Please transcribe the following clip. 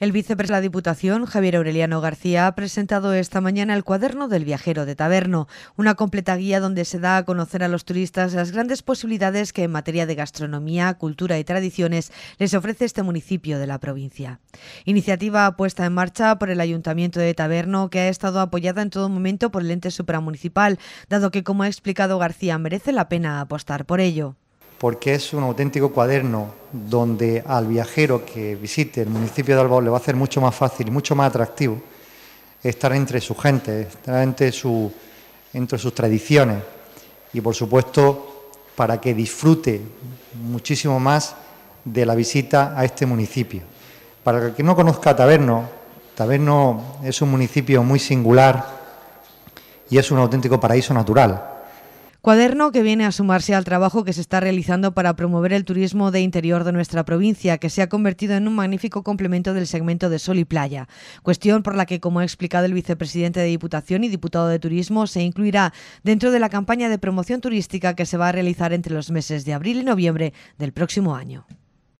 El vicepresidente de la Diputación, Javier Aureliano García, ha presentado esta mañana el cuaderno del viajero de Taberno, una completa guía donde se da a conocer a los turistas las grandes posibilidades que en materia de gastronomía, cultura y tradiciones les ofrece este municipio de la provincia. Iniciativa puesta en marcha por el Ayuntamiento de Taberno, que ha estado apoyada en todo momento por el ente supramunicipal, dado que, como ha explicado García, merece la pena apostar por ello porque es un auténtico cuaderno donde al viajero que visite el municipio de Albao le va a hacer mucho más fácil y mucho más atractivo estar entre su gente, estar entre, entre sus tradiciones y, por supuesto, para que disfrute muchísimo más de la visita a este municipio. Para el que no conozca Taberno, Taberno es un municipio muy singular y es un auténtico paraíso natural Cuaderno que viene a sumarse al trabajo que se está realizando para promover el turismo de interior de nuestra provincia, que se ha convertido en un magnífico complemento del segmento de sol y playa. Cuestión por la que, como ha explicado el vicepresidente de Diputación y diputado de Turismo, se incluirá dentro de la campaña de promoción turística que se va a realizar entre los meses de abril y noviembre del próximo año.